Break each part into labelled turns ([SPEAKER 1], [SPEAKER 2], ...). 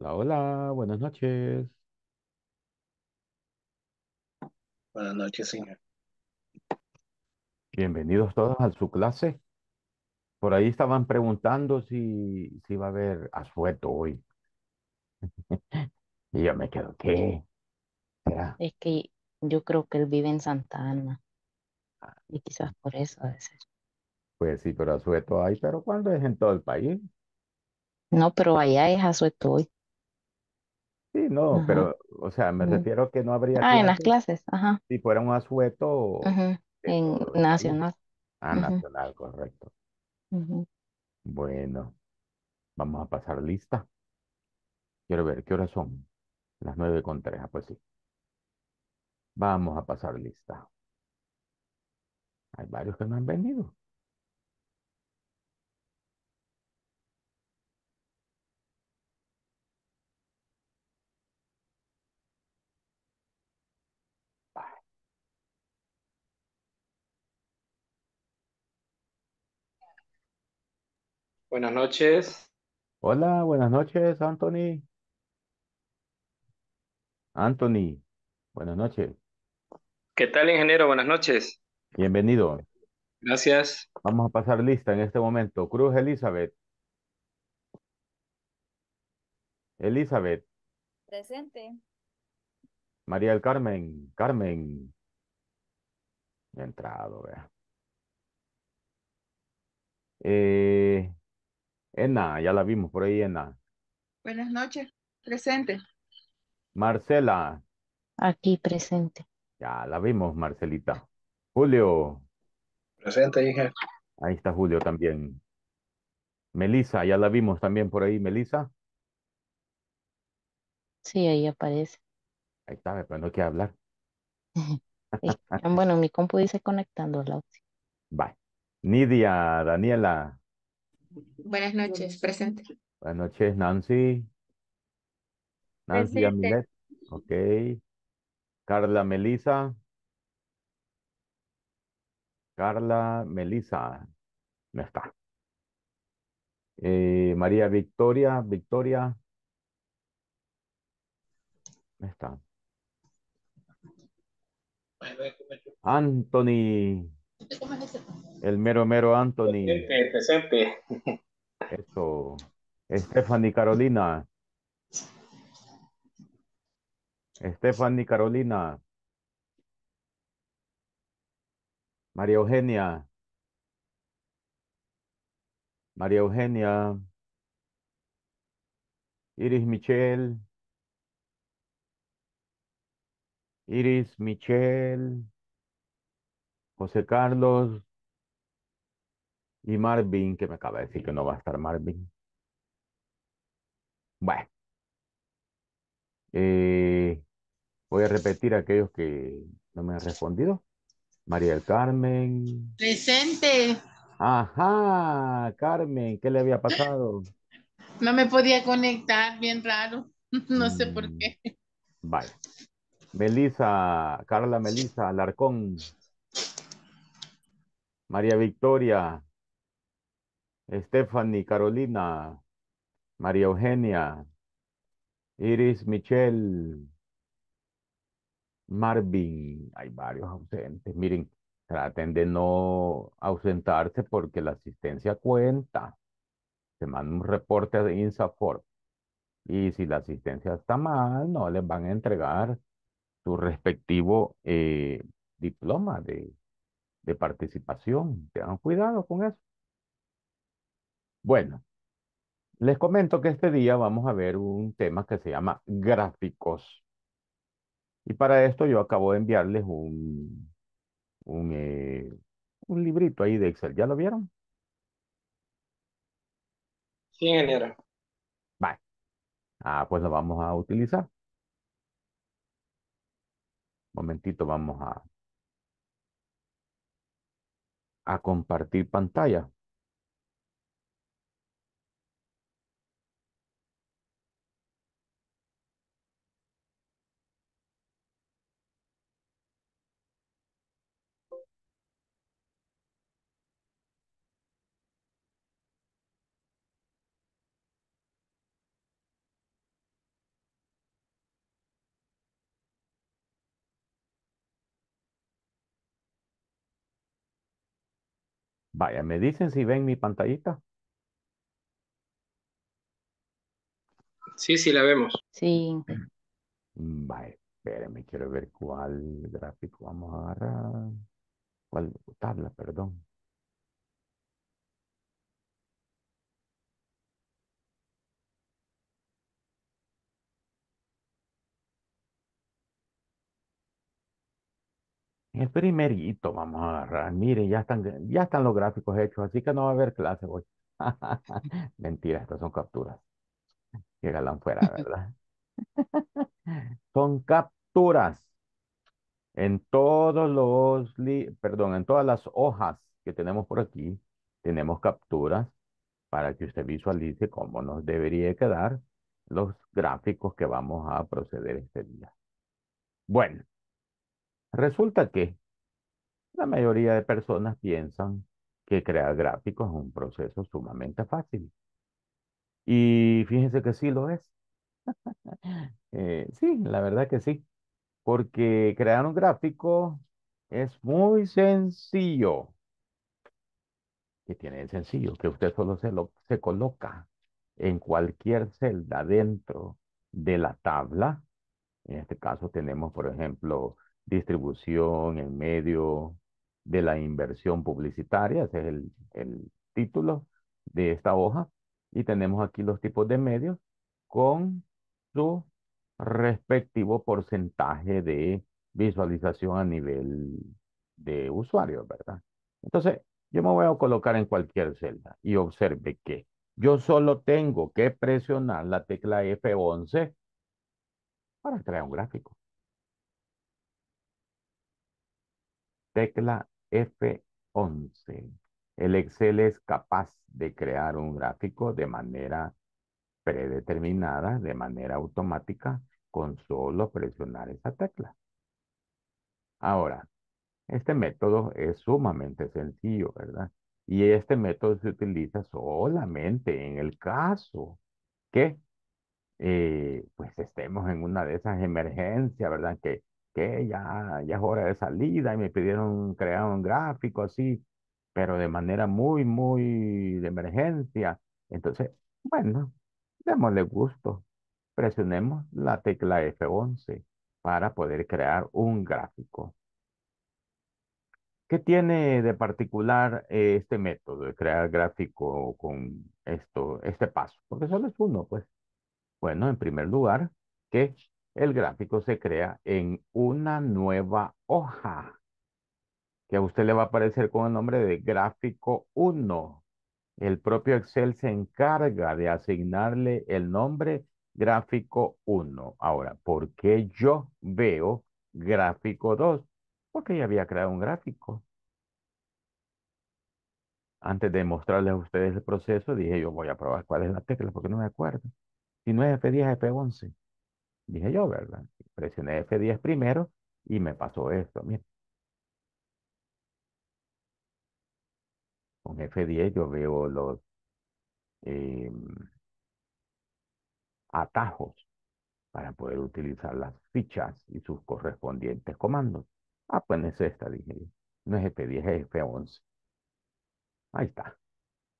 [SPEAKER 1] Hola, hola, buenas noches. Buenas noches, señor. Bienvenidos todos a su clase. Por ahí estaban preguntando si, si va a haber asueto hoy. Y yo me quedo, ¿qué? Es que yo creo que él vive en Santa Ana. Y quizás por eso a ser. Pues sí, pero asueto hay, pero ¿cuándo es en todo el país? No, pero allá es asueto hoy. Sí, no, pero, o sea, me refiero que no habría. Ah, en las clases, ajá. Si fuera un asueto. En nacional. Ah, nacional, correcto. Bueno, vamos a pasar lista. Quiero ver, ¿qué horas son? Las nueve con treja, ah, pues sí. Vamos a pasar lista. Hay varios que no han venido. Buenas noches. Hola, buenas noches, Anthony. Anthony, buenas noches. ¿Qué tal, ingeniero? Buenas noches. Bienvenido. Gracias. Vamos a pasar lista en este momento. Cruz Elizabeth. Elizabeth. Presente. María del Carmen. Carmen. Entrado, vea. Eh, Ena, ya la vimos por ahí, Ena. Buenas noches, presente. Marcela. Aquí presente. Ya la vimos, Marcelita. Julio. Presente, hija. Ahí está Julio también. Melisa, ya la vimos también por ahí, Melisa. Sí, ahí aparece. Ahí está, pero no quiere hablar. Bueno, mi compu dice conectando la Bye. Nidia, Daniela. Buenas noches, presente. Buenas noches, Nancy. Nancy Amilet, Ok. Carla Melisa. Carla Melisa. No está. Eh, María Victoria. Victoria. No está. Anthony. El mero mero Anthony. Presente, Eso. Stephanie Carolina. Stephanie Carolina. María Eugenia. María Eugenia. Iris Michelle. Iris Michelle. José Carlos y Marvin, que me acaba de decir que no va a estar Marvin. Bueno. Eh, voy a repetir aquellos que no me han respondido. María del Carmen. Presente. Ajá, Carmen, ¿qué le había pasado? No me podía conectar, bien raro. No sé por mm, qué. Vale. Melisa, Carla Melisa Alarcón. María Victoria, Stephanie Carolina, María Eugenia, Iris Michelle, Marvin, hay varios ausentes. Miren, traten de no ausentarse porque la asistencia cuenta. Se manda un reporte de INSAFOR. Y si la asistencia está mal, no les van a entregar su respectivo eh, diploma de de participación. Tengan cuidado con eso. Bueno, les comento que este día vamos a ver un tema que se llama gráficos. Y para esto yo acabo de enviarles un, un, eh, un librito ahí de Excel. ¿Ya lo vieron? Sí, ingeniero. Vale. Ah, pues lo vamos a utilizar. Momentito, vamos a a compartir pantalla. Vaya, ¿me dicen si ven mi pantallita? Sí, sí, la vemos. Sí. Mm, vaya, espérenme, quiero ver cuál gráfico vamos a agarrar. ¿Cuál tabla, perdón? el primerito vamos a agarrar. miren ya están, ya están los gráficos hechos, así que no va a haber clase hoy. Mentira, estas son capturas. Que galán fuera, ¿verdad? son capturas en todos los, perdón, en todas las hojas que tenemos por aquí, tenemos capturas para que usted visualice cómo nos debería quedar los gráficos que vamos a proceder este día. Bueno, Resulta que la mayoría de personas piensan que crear gráficos es un proceso sumamente fácil. Y fíjense que sí lo es. Eh, sí, la verdad que sí. Porque crear un gráfico es muy sencillo. que tiene el sencillo? Que usted solo se, lo, se coloca en cualquier celda dentro de la tabla. En este caso tenemos, por ejemplo, distribución en medio de la inversión publicitaria, ese es el, título de esta hoja. Y tenemos aquí los tipos de medios con su respectivo porcentaje de visualización a nivel de usuario, ¿verdad? Entonces, yo me voy a colocar en cualquier celda y observe que yo solo tengo que presionar la tecla F11 para crear un gráfico. Tecla F11. El Excel es capaz de crear un gráfico de manera predeterminada, de manera automática, con solo presionar esa tecla. Ahora, este método es sumamente sencillo, ¿verdad? Y este método se utiliza solamente en el caso que eh, pues estemos en una de esas emergencias, ¿verdad? Que que ya, ya es hora de salida y me pidieron crear un gráfico así, pero de manera muy, muy de emergencia. Entonces, bueno, démosle gusto. Presionemos la tecla F11 para poder crear un gráfico. ¿Qué tiene de particular eh, este método de crear gráfico con esto, este paso? Porque solo es uno, pues. Bueno, en primer lugar, que el gráfico se crea en una nueva hoja que a usted le va a aparecer con el nombre de gráfico 1. El propio Excel se encarga de asignarle el nombre gráfico 1. Ahora, ¿por qué yo veo gráfico 2? Porque ya había creado un gráfico. Antes de mostrarles a ustedes el proceso, dije yo voy a probar cuál es la tecla porque no me acuerdo. Si no es F10, F11. Dije yo, ¿verdad? Presioné F10 primero y me pasó esto. miren. Con F10 yo veo los eh, atajos para poder utilizar las fichas y sus correspondientes comandos. Ah, pues es esta, dije yo. No es F10, es F11. Ahí está.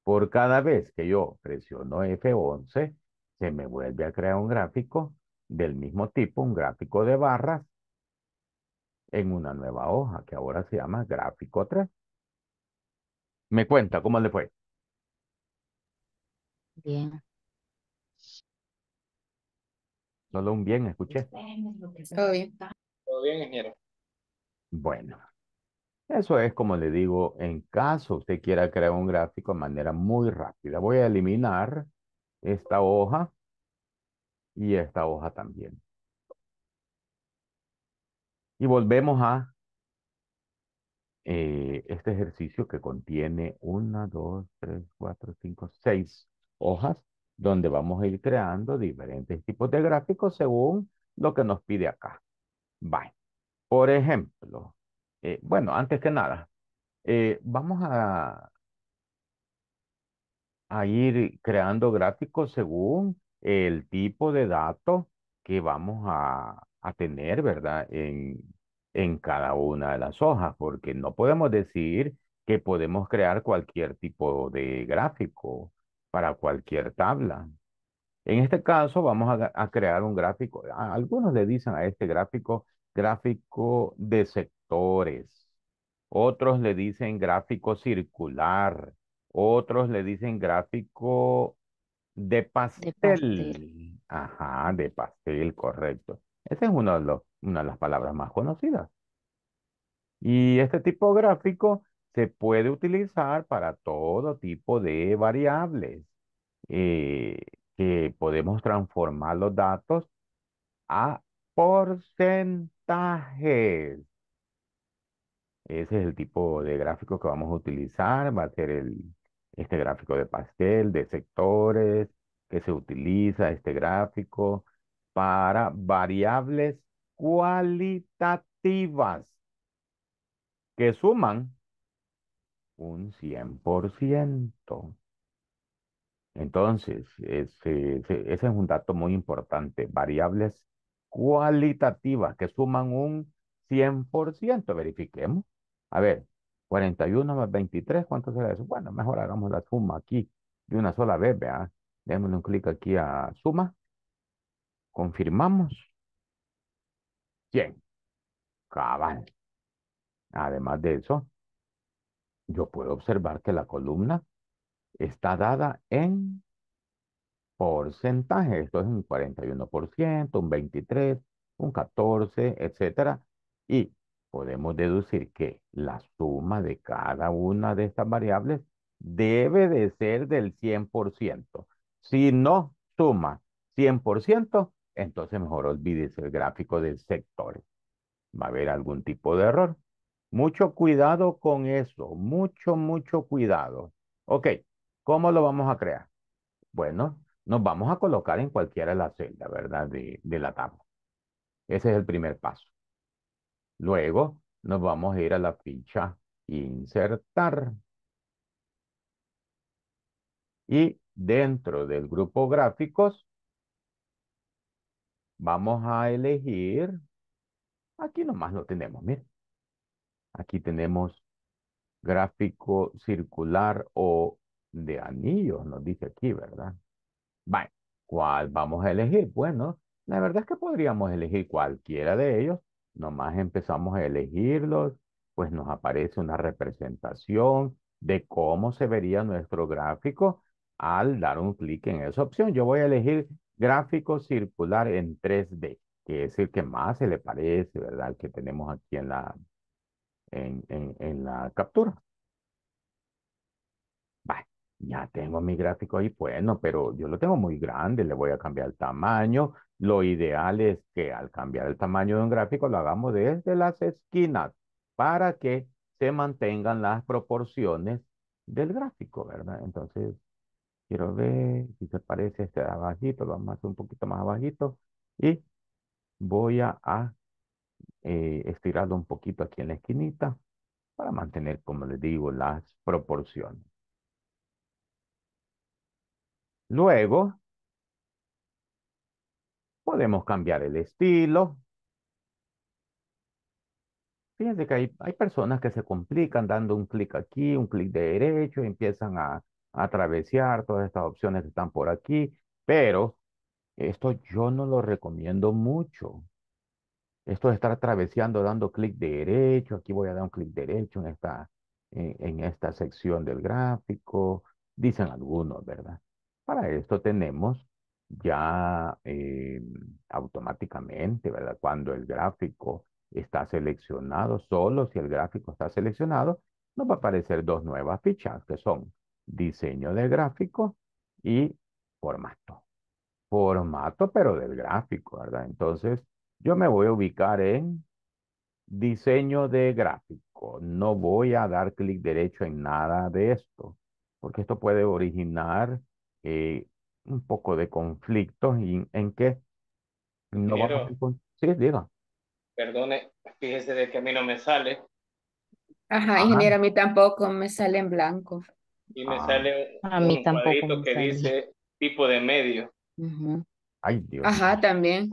[SPEAKER 1] Por cada vez que yo presiono F11, se me vuelve a crear un gráfico del mismo tipo, un gráfico de barras, en una nueva hoja que ahora se llama gráfico 3. Me cuenta, ¿cómo le fue? Bien. Solo un bien, escuché. Todo bien. Todo bien, ingeniero. Bueno, eso es como le digo, en caso usted quiera crear un gráfico de manera muy rápida. Voy a eliminar esta hoja y esta hoja también. Y volvemos a eh, este ejercicio que contiene una, dos, tres, cuatro, cinco, seis hojas donde vamos a ir creando diferentes tipos de gráficos según lo que nos pide acá. Bye. Por ejemplo, eh, bueno, antes que nada, eh, vamos a, a ir creando gráficos según el tipo de datos que vamos a, a tener, ¿verdad? En, en cada una de las hojas, porque no podemos decir que podemos crear cualquier tipo de gráfico para cualquier tabla. En este caso vamos a, a crear un gráfico, algunos le dicen a este gráfico gráfico de sectores, otros le dicen gráfico circular, otros le dicen gráfico de pastel. Ajá, de pastel, correcto. Esa es una de las palabras más conocidas. Y este tipo gráfico se puede utilizar para todo tipo de variables eh, que podemos transformar los datos a porcentajes. Ese es el tipo de gráfico que vamos a utilizar. Va a ser el este gráfico de pastel, de sectores, que se utiliza este gráfico para variables cualitativas que suman un 100%. Entonces, ese, es un dato muy importante, variables cualitativas que suman un 100%. Verifiquemos. A ver, 41 más 23, ¿cuánto será eso? Bueno, mejor hagamos la suma aquí de una sola vez, ¿verdad? Démosle un clic aquí a suma. Confirmamos. 100. Cabal. Además de eso, yo puedo observar que la columna está dada en porcentaje. Esto es un 41%, un 23%, un 14%, etcétera. Y podemos deducir que la suma de cada una de estas variables debe de ser del 100%. Si no suma 100%, entonces mejor olvídese el gráfico del sector. Va a haber algún tipo de error. Mucho cuidado con eso, mucho, mucho cuidado. Ok, ¿cómo lo vamos a crear? Bueno, nos vamos a colocar en cualquiera de las celdas, ¿verdad? de la tabla. Ese es el primer paso. Luego nos vamos a ir a la ficha insertar. Y dentro del grupo gráficos, vamos a elegir, aquí nomás lo tenemos, miren. Aquí tenemos gráfico circular o de anillos, nos dice aquí, ¿verdad? Bueno, ¿cuál vamos a elegir? Bueno, la verdad es que podríamos elegir cualquiera de ellos, Nomás empezamos a elegirlos, pues nos aparece una representación de cómo se vería nuestro gráfico al dar un clic en esa opción. Yo voy a elegir gráfico circular en 3D, que es el que más se le parece, ¿verdad? que tenemos aquí en la, en, en, la captura. Bueno, ya tengo mi gráfico ahí, bueno, pero yo lo tengo muy grande, le voy a cambiar el tamaño, lo ideal es que al cambiar el tamaño de un gráfico lo hagamos desde las esquinas para que se mantengan las proporciones del gráfico, ¿verdad? Entonces, quiero ver si se parece este de abajito, lo vamos a hacer un poquito más abajito y voy a, eh, estirarlo un poquito aquí en la esquinita para mantener, como les digo, las proporciones. Luego, Podemos cambiar el estilo. Fíjense que hay, hay personas que se complican dando un clic aquí, un clic derecho, empiezan a, a travesear todas estas opciones que están por aquí, pero esto yo no lo recomiendo mucho. Esto de estar atravesando dando clic derecho, aquí voy a dar un clic derecho en esta, en, en esta sección del gráfico, dicen algunos, ¿verdad? Para esto tenemos ya eh, automáticamente, ¿verdad? Cuando el gráfico está seleccionado, solo si el gráfico está seleccionado, nos va a aparecer dos nuevas fichas que son diseño del gráfico y formato. Formato, pero del gráfico, ¿verdad? Entonces, yo me voy a ubicar en diseño de gráfico. No voy a dar clic derecho en nada de esto, porque esto puede originar eh, un poco de conflicto y en qué no Sí, diga. Perdone, fíjese de que a mí no me sale. Ajá, ingeniero, a mí tampoco me sale en blanco. Y me ah. sale un, a mí que dice tipo de medio. Ajá, también.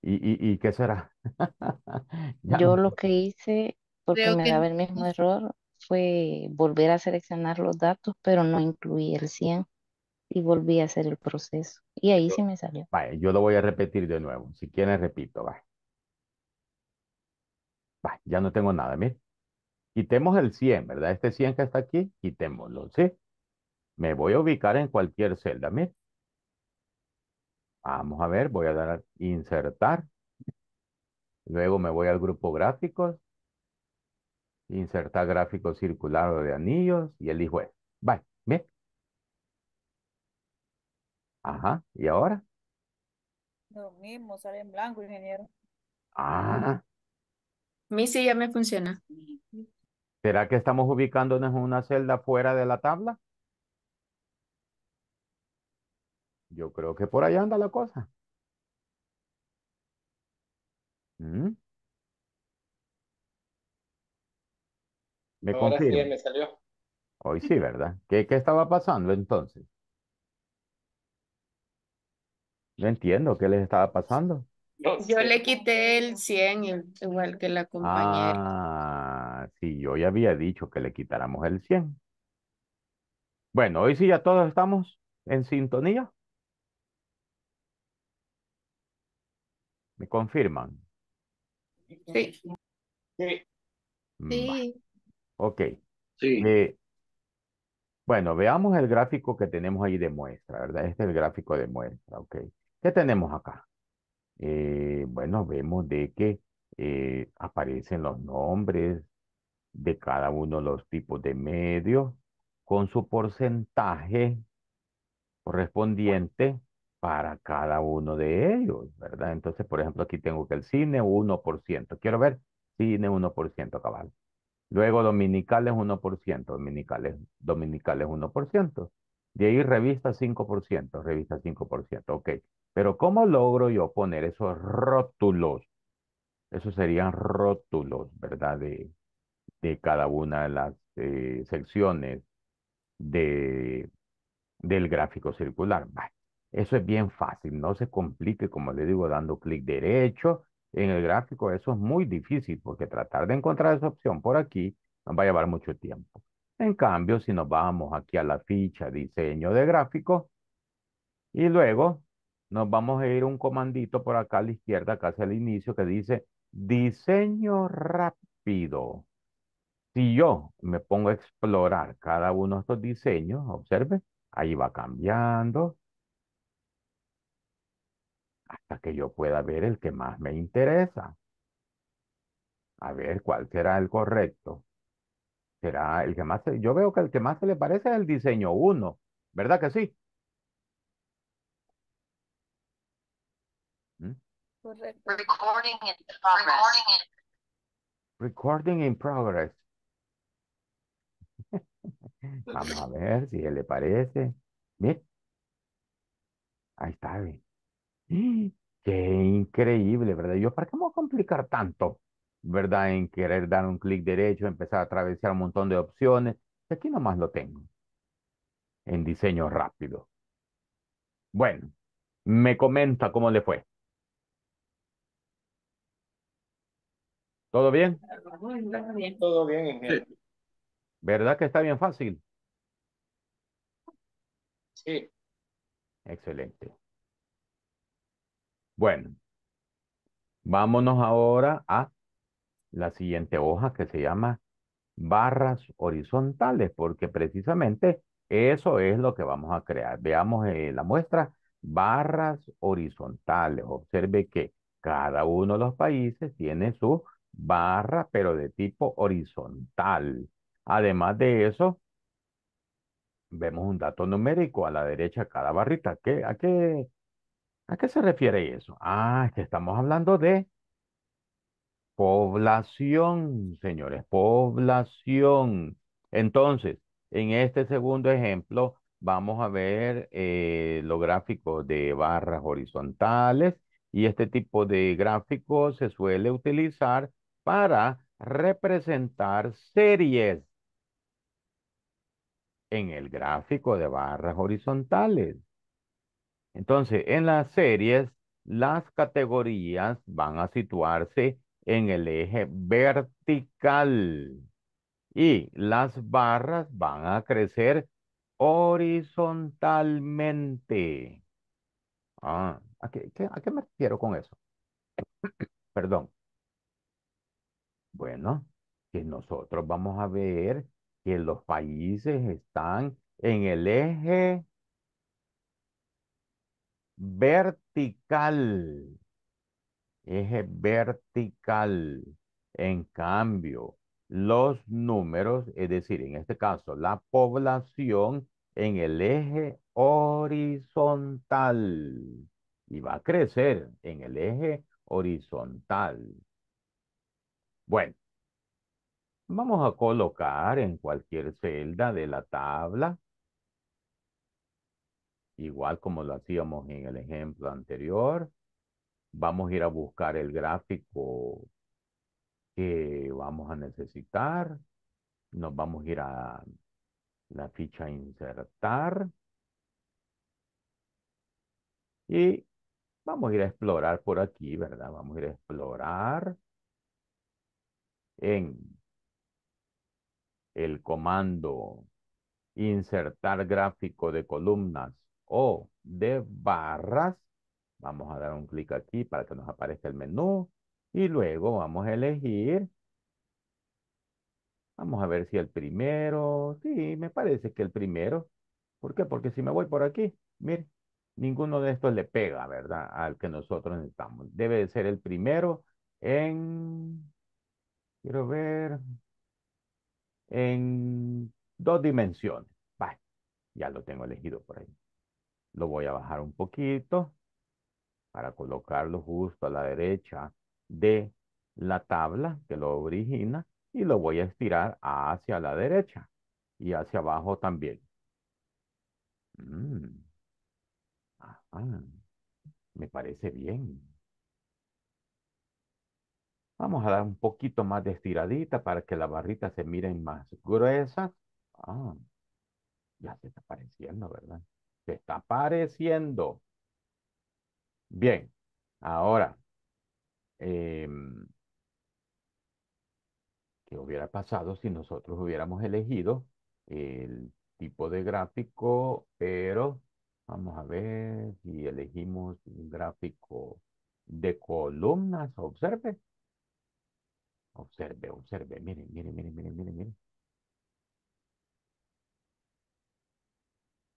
[SPEAKER 1] ¿Y, y, qué será? Yo lo que hice, porque me daba el mismo error, fue volver a seleccionar los datos, pero no incluir el 100 y volví a hacer el proceso. Y ahí sí me salió. yo lo voy a repetir de nuevo. Si quieren, repito, va. Va, ya no tengo nada, mire. Quitemos el 100, ¿verdad? Este 100 que está aquí, quitémoslo, ¿sí? Me voy a ubicar en cualquier celda, Vamos a ver, voy a dar insertar. Luego me voy al grupo gráficos. Insertar gráfico circular o de anillos y elijo este. Va, mira. Ajá, ¿y ahora? Lo mismo, sale en blanco, ingeniero. Ah, mí sí ya me funciona. ¿será que estamos ubicándonos en una celda fuera de la tabla? Yo creo que por ahí anda la cosa. ¿Mm? ¿Me Ahora sí me salió. Hoy sí, ¿verdad? ¿Qué, qué estaba pasando entonces? No entiendo qué les estaba pasando. yo le quité el 100 igual que la compañera. Ah, sí, yo ya había dicho que le quitáramos el 100. Bueno, hoy sí ya todos estamos en sintonía. ¿Me confirman? Sí. Sí. Mm, sí. Ok. Sí. Eh, bueno, veamos el gráfico que tenemos ahí de muestra, ¿verdad? Este es el gráfico de muestra, ok. ¿Qué tenemos acá? Eh, bueno, vemos de que eh, aparecen los nombres de cada uno de los tipos de medios con su porcentaje correspondiente para cada uno de ellos, ¿verdad? Entonces, por ejemplo, aquí tengo que el cine 1%. Quiero ver cine 1%, cabal. Luego dominicales 1%, dominicales, dominicales 1%. De ahí revista 5%, revista 5%. Ok, pero ¿cómo logro yo poner esos rótulos? Esos serían rótulos, ¿verdad? De, de cada una de las eh, secciones de, del gráfico circular. Vale. Eso es bien fácil, no se complique, como le digo, dando clic derecho en el gráfico. Eso es muy difícil porque tratar de encontrar esa opción por aquí nos va a llevar mucho tiempo. En cambio, si nos vamos aquí a la ficha diseño de gráfico y luego nos vamos a ir un comandito por acá a la izquierda, casi al inicio, que dice diseño rápido. Si yo me pongo a explorar cada uno de estos diseños, observe, ahí va cambiando hasta que yo pueda ver el que más me interesa. A ver cuál será el correcto. Será el que más, yo veo que el que más se le parece es el diseño 1, ¿verdad que sí? Recording in progress. Recording in progress. Vamos a ver si le parece. Bien. Ahí está. Bien. Qué increíble, ¿verdad? Yo, ¿para qué me voy a complicar tanto? ¿Verdad? En querer dar un clic derecho, empezar a atravesar un montón de opciones. Aquí nomás lo tengo. En diseño rápido. Bueno, me comenta cómo le fue. ¿Todo bien? Todo bien, ¿Verdad que está bien fácil? Sí. Excelente. Bueno, vámonos ahora a la siguiente hoja que se llama barras horizontales, porque precisamente eso es lo que vamos a crear. Veamos eh, la muestra, barras horizontales. Observe que cada uno de los países tiene su barra, pero de tipo horizontal. Además de eso, vemos un dato numérico a la derecha cada barrita. ¿Qué, a, qué, ¿A qué se refiere eso? Ah, es que estamos hablando de población, señores, población. Entonces, en este segundo ejemplo, vamos a ver eh, los gráficos de barras horizontales y este tipo de gráficos se suele utilizar para representar series en el gráfico de barras horizontales. Entonces, en las series, las categorías van a situarse en el eje vertical y las barras van a crecer horizontalmente. Ah, ¿A qué me refiero con eso? Perdón. Bueno, que nosotros vamos a ver que los países están en el eje vertical. Eje vertical. En cambio, los números, es decir, en este caso, la población en el eje horizontal y va a crecer en el eje horizontal. Bueno, vamos a colocar en cualquier celda de la tabla, igual como lo hacíamos en el ejemplo anterior, vamos a ir a buscar el gráfico que vamos a necesitar, nos vamos a ir a la ficha insertar y vamos a ir a explorar por aquí, ¿verdad? Vamos a ir a explorar en el comando insertar gráfico de columnas o de barras. Vamos a dar un clic aquí para que nos aparezca el menú y luego vamos a elegir. Vamos a ver si el primero, sí, me parece que el primero. ¿Por qué? Porque si me voy por aquí, mire, ninguno de estos le pega, ¿verdad? Al que nosotros necesitamos. Debe ser el primero en Quiero ver en dos dimensiones. Vale, ya lo tengo elegido por ahí. Lo voy a bajar un poquito para colocarlo justo a la derecha de la tabla que lo origina y lo voy a estirar hacia la derecha y hacia abajo también. Mm, me parece bien. Vamos a dar un poquito más de estiradita para que las barritas se miren más gruesas. Ah, ya se está apareciendo, ¿verdad? Se está apareciendo. Bien, ahora, em, ¿qué hubiera pasado si nosotros hubiéramos elegido el tipo de gráfico? Pero vamos a ver si elegimos un gráfico de columnas, observe. Observe, observe, miren, miren, miren, miren, miren,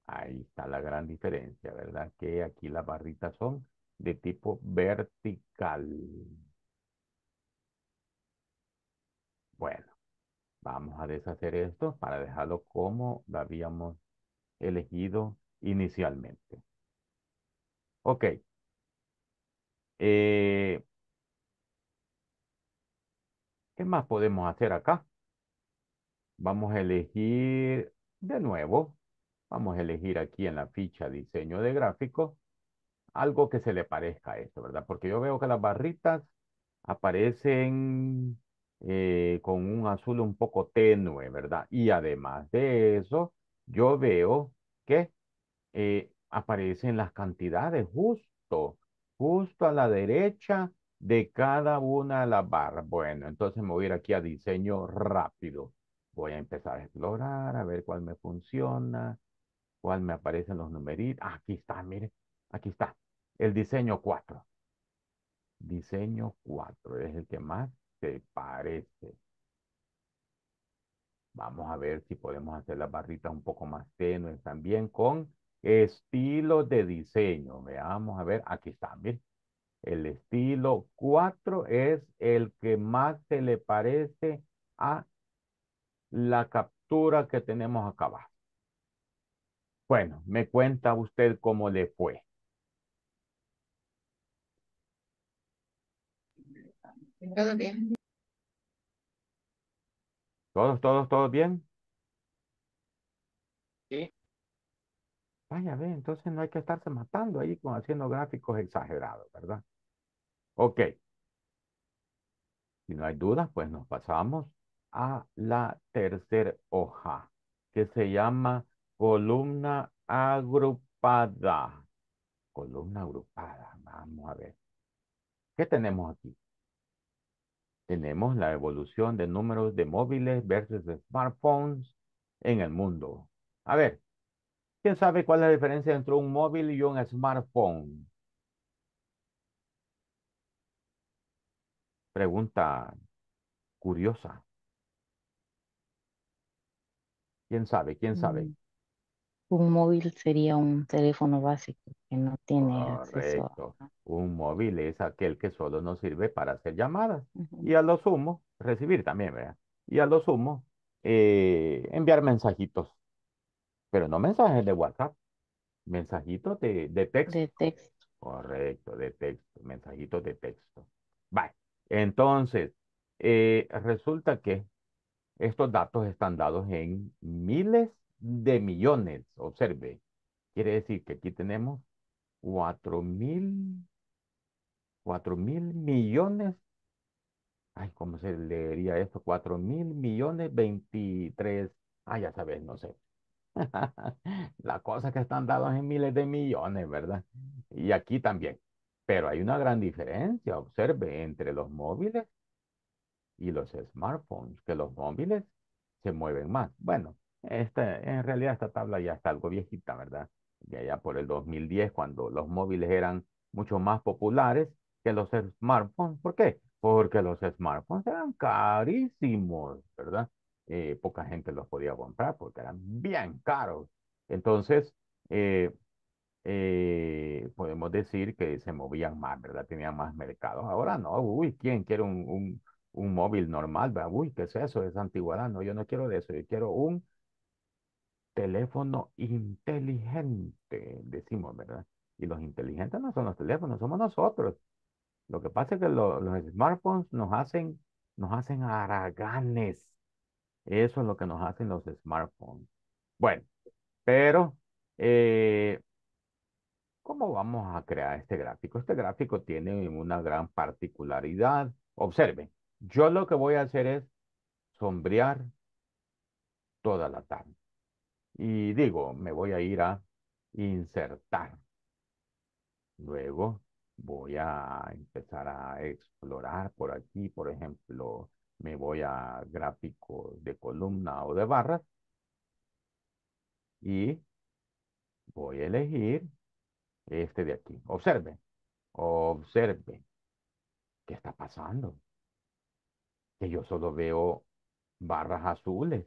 [SPEAKER 1] Ahí está la gran diferencia, ¿verdad? Que aquí las barritas son de tipo vertical. Bueno, vamos a deshacer esto para dejarlo como lo habíamos elegido inicialmente. Ok. Eh, ¿Qué más podemos hacer acá? Vamos a elegir de nuevo. Vamos a elegir aquí en la ficha diseño de gráfico algo que se le parezca a esto, ¿verdad? Porque yo veo que las barritas aparecen eh, con un azul un poco tenue, ¿verdad? Y además de eso, yo veo que eh, aparecen las cantidades justo, justo a la derecha de cada una la barra. Bueno, entonces me voy a ir aquí a diseño rápido. Voy a empezar a explorar, a ver cuál me funciona, cuál me aparecen los numeritos. Ah, aquí está, mire, aquí está. El diseño 4. Diseño 4 es el que más se parece. Vamos a ver si podemos hacer las barritas un poco más tenues también con estilo de diseño. Veamos, a ver, aquí está, mire. El estilo 4 es el que más se le parece a la captura que tenemos acá abajo. Bueno, me cuenta usted cómo le fue. Todo bien. ¿Todos, todos, todos bien? Sí. Vaya, ve, entonces no hay que estarse matando ahí con haciendo gráficos exagerados, ¿verdad? Ok. Si no hay dudas, pues nos pasamos a la tercera hoja, que se llama columna agrupada. Columna agrupada, vamos a ver. ¿Qué tenemos aquí? Tenemos la evolución de números de móviles versus smartphones en el mundo. A ver, ¿quién sabe cuál es la diferencia entre un móvil y un smartphone? Pregunta curiosa. ¿Quién sabe? ¿Quién sabe? Mm, un móvil sería un teléfono básico que no tiene acceso. Correcto. Un móvil es aquel que solo nos sirve para hacer llamadas y a lo sumo recibir también, ¿verdad? Y a lo sumo eh, enviar mensajitos, pero no mensajes de WhatsApp, mensajitos de, texto. De texto. Correcto, de texto, mensajitos de texto. Bye. Entonces, eh, resulta que estos datos están dados en miles de millones, observe. Quiere decir que aquí tenemos cuatro mil, cuatro mil millones, ay, ¿cómo se leería esto? Cuatro mil millones veintitrés, ah, ya sabes, no sé. La cosa que están dados en miles de millones, ¿verdad? Y aquí también. Pero hay una gran diferencia, observe, entre los móviles y los smartphones, que los móviles se mueven más. Bueno, esta, en realidad esta tabla ya está algo viejita, ¿verdad? Ya por el 2010, cuando los móviles eran mucho más populares que los smartphones. ¿Por qué? Porque los smartphones eran carísimos, ¿verdad? Eh, poca gente los podía comprar porque eran bien caros. Entonces, eh, eh, podemos decir que se movían más, ¿verdad? Tenían más mercados. Ahora no, uy, ¿quién quiere un, un, un móvil normal? Uy, ¿qué es eso? Es antigüedad. No, yo no quiero de eso, yo quiero un teléfono inteligente, decimos, ¿verdad? Y los inteligentes no son los teléfonos, somos nosotros. Lo que pasa es que los smartphones nos hacen, nos hacen araganes. Eso es lo que nos hacen los smartphones. Bueno, pero eh, ¿Cómo vamos a crear este gráfico? Este gráfico tiene una gran particularidad. Observen, yo lo que voy a hacer es sombrear toda la tabla. Y digo, me voy a ir a insertar. Luego voy a empezar a explorar por aquí, por ejemplo, me voy a gráfico de columna o de barras y voy a elegir este de aquí. Observe, observe. ¿Qué está pasando? Que yo solo veo barras azules.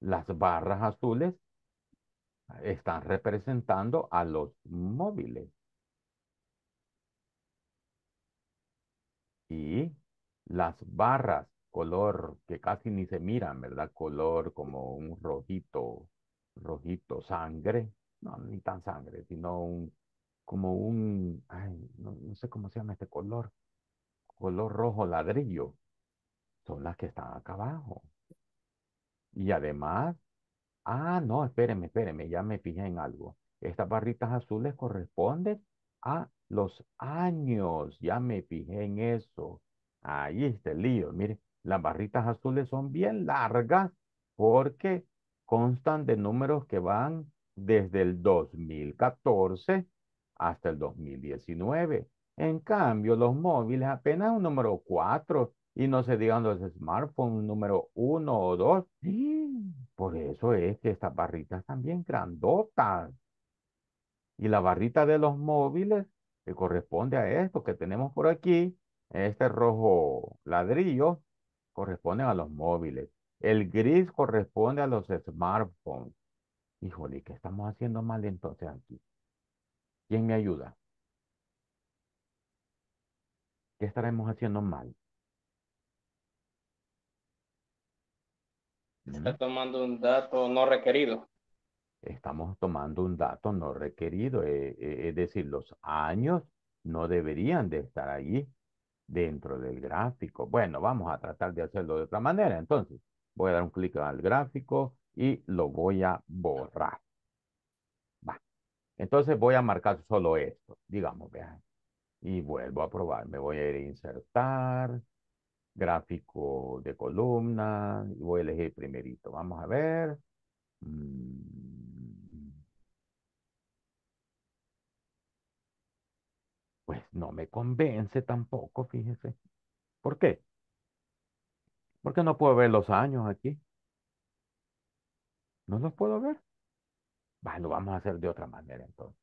[SPEAKER 1] Las barras azules están representando a los móviles. Y las barras color que casi ni se miran, ¿verdad? Color como un rojito, rojito sangre, no, ni tan sangre, sino como un, ay, no, sé cómo se llama este color, color rojo ladrillo, son las que están acá abajo. Y además, ah, no, espérenme, espérenme, ya me fijé en algo. Estas barritas azules corresponden a los años, ya me fijé en eso. Ahí está el lío, mire, las barritas azules son bien largas porque constan de números que van desde el 2014 hasta el 2019. En cambio, los móviles apenas un número 4 y no se digan los smartphones número 1 o 2. Por eso es que estas barritas están bien grandotas. Y la barrita de los móviles que corresponde a esto que tenemos por aquí, este rojo ladrillo, corresponde a los móviles. El gris corresponde a los smartphones. Híjole, ¿qué estamos haciendo mal entonces aquí? ¿Quién me ayuda? ¿Qué estaremos haciendo mal? Está tomando un dato no requerido. Estamos tomando un dato no requerido, eh, eh, es decir, los años no deberían de estar allí dentro del gráfico. Bueno, vamos a tratar de hacerlo de otra manera. Entonces, voy a dar un clic al gráfico, y lo voy a borrar. Va. Entonces voy a marcar solo esto, digamos, vean. Y vuelvo a probar. Me voy a ir a insertar, gráfico de columna, y voy a elegir primerito. Vamos a ver. Mm. Pues no me convence tampoco, fíjese. ¿Por qué? Porque no puedo ver los años aquí. No los puedo ver. lo vamos a hacer de otra manera entonces.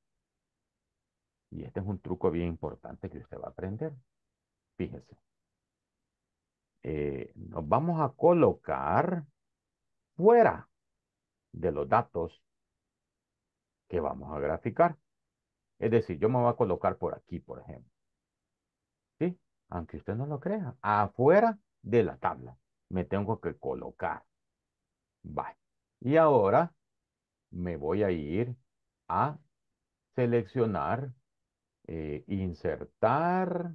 [SPEAKER 1] Y este es un truco bien importante que usted va a aprender. Fíjese. Eh, nos vamos a colocar fuera de los datos que vamos a graficar. Es decir, yo me voy a colocar por aquí, por ejemplo. ¿Sí? Aunque usted no lo crea, afuera de la tabla me tengo que colocar. Vale. Y ahora me voy a ir a seleccionar, eh, insertar,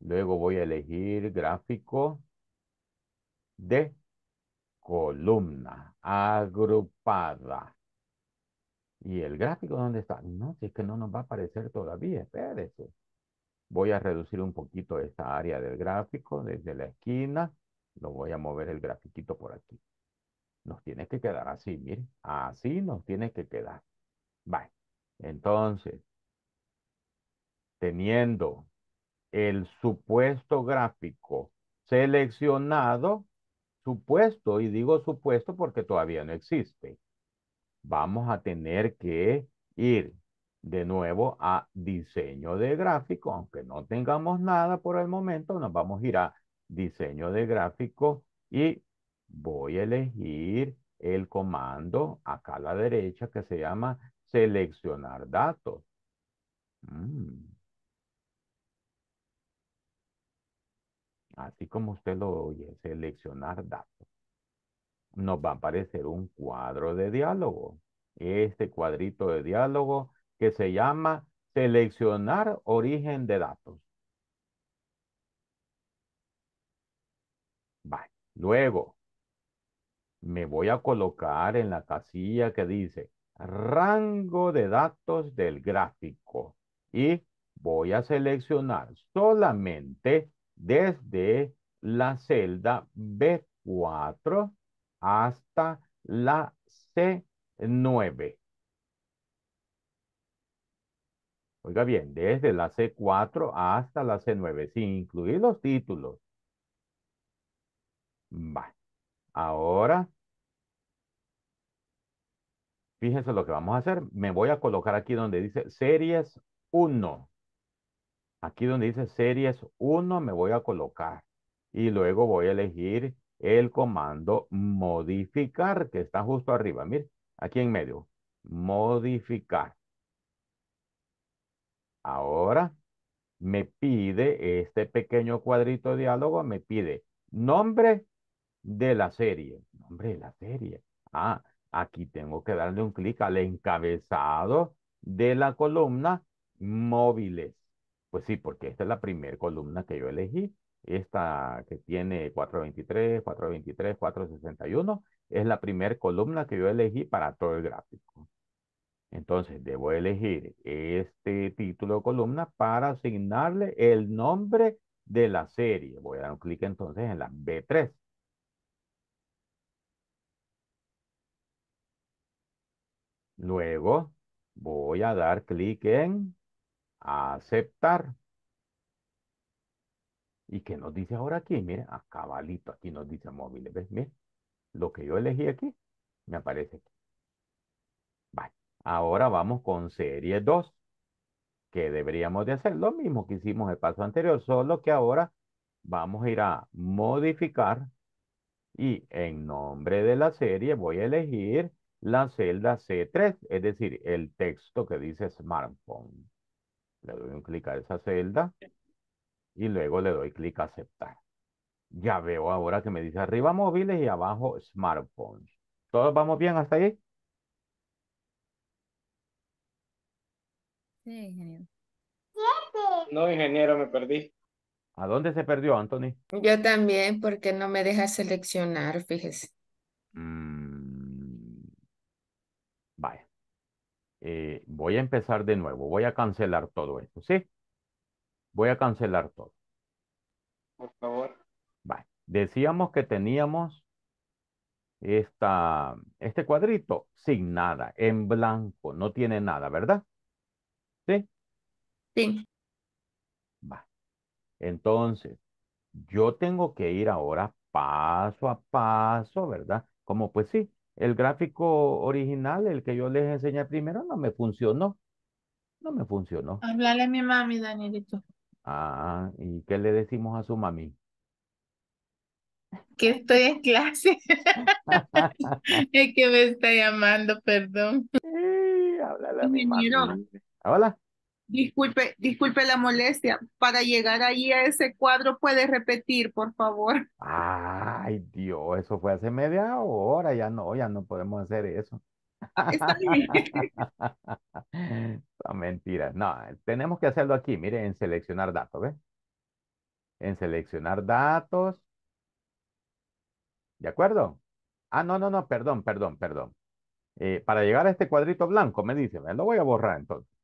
[SPEAKER 1] luego voy a elegir gráfico de columna agrupada. ¿Y el gráfico dónde está? No, si es que no nos va a aparecer todavía, espérese. Voy a reducir un poquito esta área del gráfico desde la esquina. Lo voy a mover el grafiquito por aquí nos tiene que quedar así, mire, así nos tiene que quedar. Vale, entonces, teniendo el supuesto gráfico seleccionado, supuesto, y digo supuesto porque todavía no existe, vamos a tener que ir de nuevo a diseño de gráfico, aunque no tengamos nada por el momento, nos vamos a ir a diseño de gráfico y voy a elegir el comando acá a la derecha que se llama seleccionar datos. Mm. Así como usted lo oye, seleccionar datos. Nos va a aparecer un cuadro de diálogo. Este cuadrito de diálogo que se llama seleccionar origen de datos. Vale. Luego, me voy a colocar en la casilla que dice rango de datos del gráfico y voy a seleccionar solamente desde la celda B4 hasta la C9. Oiga bien, desde la C4 hasta la C9, sin incluir los títulos. Ahora Fíjense lo que vamos a hacer. Me voy a colocar aquí donde dice series 1. Aquí donde dice series 1 me voy a colocar. Y luego voy a elegir el comando modificar que está justo arriba. Mira, aquí en medio. Modificar. Ahora me pide este pequeño cuadrito de diálogo, me pide nombre de la serie. Nombre de la serie. Ah, Aquí tengo que darle un clic al encabezado de la columna móviles. Pues sí, porque esta es la primera columna que yo elegí. Esta que tiene 423, 423, 461 es la primera columna que yo elegí para todo el gráfico. Entonces, debo elegir este título de columna para asignarle el nombre de la serie. Voy a dar un clic entonces en la B3. Luego voy a dar clic en aceptar. ¿Y qué nos dice ahora aquí? Mire, a cabalito aquí nos dice móviles. ¿Ves? Mire, lo que yo elegí aquí me aparece aquí. Vale. Ahora vamos con serie 2, que deberíamos de hacer lo mismo que hicimos el paso anterior, solo que ahora vamos a ir a modificar y en nombre de la serie voy a elegir la celda C3, es decir, el texto que dice smartphone. Le doy un clic a esa celda y luego le doy clic a aceptar. Ya veo ahora que me dice arriba móviles y abajo smartphones. ¿Todos vamos bien hasta ahí? Sí, ingeniero. No, ingeniero, me perdí. ¿A dónde se perdió, Anthony? Yo también, porque no me deja seleccionar, fíjese. Mm. Eh, voy a empezar de nuevo, voy a cancelar todo esto, ¿sí? Voy a cancelar todo. Por favor. Vale. Decíamos que teníamos esta, este cuadrito sin nada, en blanco, no tiene nada, ¿verdad? ¿Sí? Sí. Entonces, yo tengo que ir ahora paso a paso, ¿verdad? Como pues sí, el gráfico original, el que yo les enseñé primero, no me funcionó. No me funcionó. Háblale a mi mami, Danielito. Ah, ¿y qué le decimos a su mami? Que estoy en clase. es que me está llamando, perdón. mi mami. Hola. Disculpe, disculpe la molestia. Para llegar ahí a ese cuadro, puede repetir, por favor. Ay, Dios, eso fue hace media hora. Ya no, ya no podemos hacer eso. Ah, está mentira. No, tenemos que hacerlo aquí. Mire, en seleccionar datos, En seleccionar datos. ¿De acuerdo? Ah, no, no, no, perdón, perdón, perdón. Eh, para llegar a este cuadrito blanco, me dice, lo voy a borrar entonces.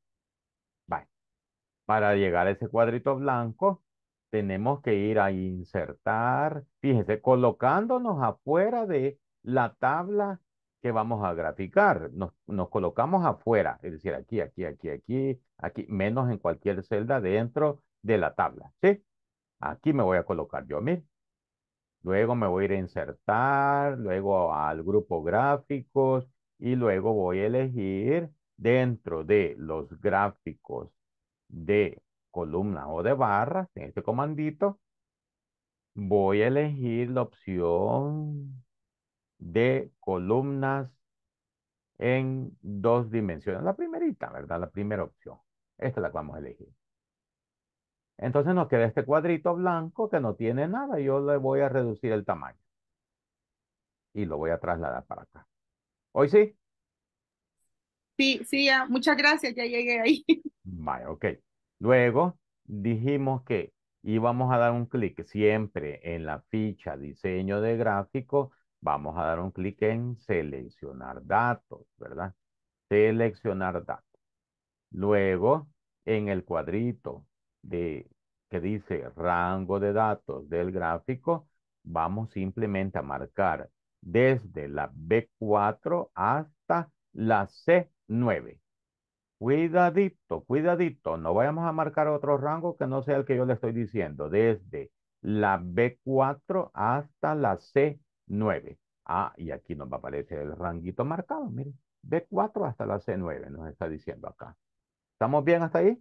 [SPEAKER 1] Para llegar a ese cuadrito blanco, tenemos que ir a insertar, fíjese, colocándonos afuera de la tabla que vamos a graficar. Nos, colocamos afuera, es decir, aquí, aquí, aquí, aquí, aquí, menos en cualquier celda dentro de la tabla, ¿sí? Aquí me voy a colocar yo, mire. Luego me voy a ir a insertar, luego al grupo gráficos y luego voy a elegir dentro de los gráficos de columnas o de barras, en este comandito, voy a elegir la opción de columnas en dos dimensiones. La primerita, ¿verdad? La primera opción. Esta es la que vamos a elegir. Entonces nos queda este cuadrito blanco que no tiene nada. Yo le voy a reducir el tamaño. Y lo voy a trasladar para acá. Hoy sí. Sí, sí, ya. muchas gracias, ya llegué ahí. Vale, ok. Luego dijimos que íbamos a dar un clic siempre en la ficha diseño de gráfico, vamos a dar un clic en seleccionar datos, ¿verdad? Seleccionar datos. Luego, en el cuadrito de, que dice rango de datos del gráfico, vamos simplemente a marcar desde la B4 hasta la C 9. Cuidadito, cuidadito, no vayamos a marcar otro rango que no sea el que yo le estoy diciendo, desde la B4 hasta la C9. Ah, y aquí nos va a aparecer el ranguito marcado, miren, B4 hasta la C9 nos está diciendo acá. ¿Estamos bien hasta ahí?